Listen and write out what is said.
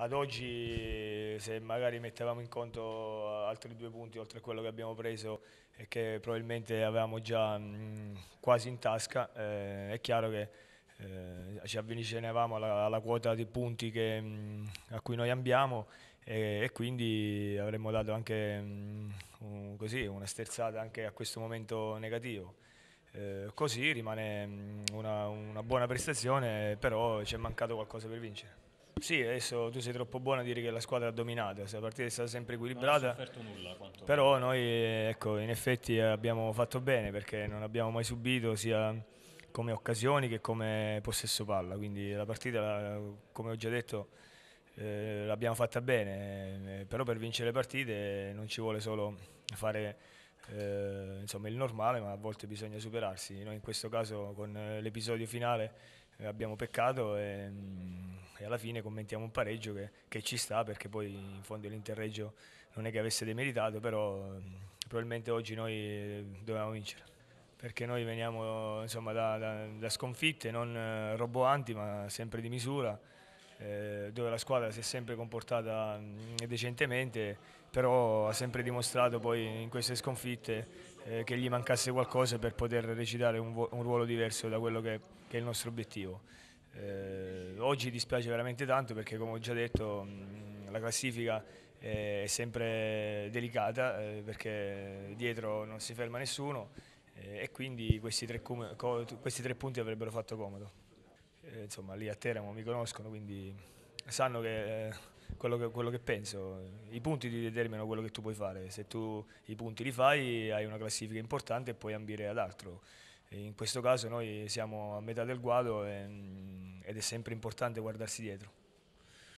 ad oggi se magari mettevamo in conto altri due punti oltre a quello che abbiamo preso e che probabilmente avevamo già mh, quasi in tasca, eh, è chiaro che eh, ci avvicinavamo alla, alla, quota di punti che, mh, a cui noi abbiamo e, e quindi avremmo dato anche mh, un, così, una sterzata anche a questo momento negativo. Eh, così rimane una, una buona prestazione, però ci è mancato qualcosa per vincere. Sì, adesso tu sei troppo buona a dire che la squadra ha dominato, la partita è stata sempre equilibrata. Nulla, però noi ecco, in effetti abbiamo fatto bene perché non abbiamo mai subito sia come occasioni che come possesso palla, quindi la partita, come ho già detto, eh, l'abbiamo fatta bene, eh, però per vincere le partite non ci vuole solo fare eh, insomma, il normale, ma a volte bisogna superarsi. Noi in questo caso con eh, l'episodio finale eh, abbiamo peccato e, mm, e alla fine commentiamo un pareggio che, che ci sta perché poi in fondo l'interreggio non è che avesse demeritato, però mm, probabilmente oggi noi eh, dovevamo vincere perché noi veniamo insomma, da, da, da, sconfitte non eh, roboanti ma sempre di misura eh, dove la squadra si è sempre comportata mm, decentemente però ha sempre dimostrato poi in queste sconfitte eh, che gli mancasse qualcosa per poter recitare un, un ruolo diverso da quello che, che è il nostro obiettivo. Eh, oggi dispiace veramente tanto perché come ho già detto mh, mm, la classifica eh, è sempre delicata eh, perché dietro non si ferma nessuno eh, e quindi questi tre, questi tre, punti avrebbero fatto comodo. Eh, insomma lì a Teramo mi conoscono quindi sanno che, eh, quello, che, quello che penso, i punti ti determinano quello che tu puoi fare, se tu i punti li fai hai una classifica importante e puoi ambire ad altro. In questo caso noi siamo a metà del guado e mm, ed è sempre importante guardarsi dietro.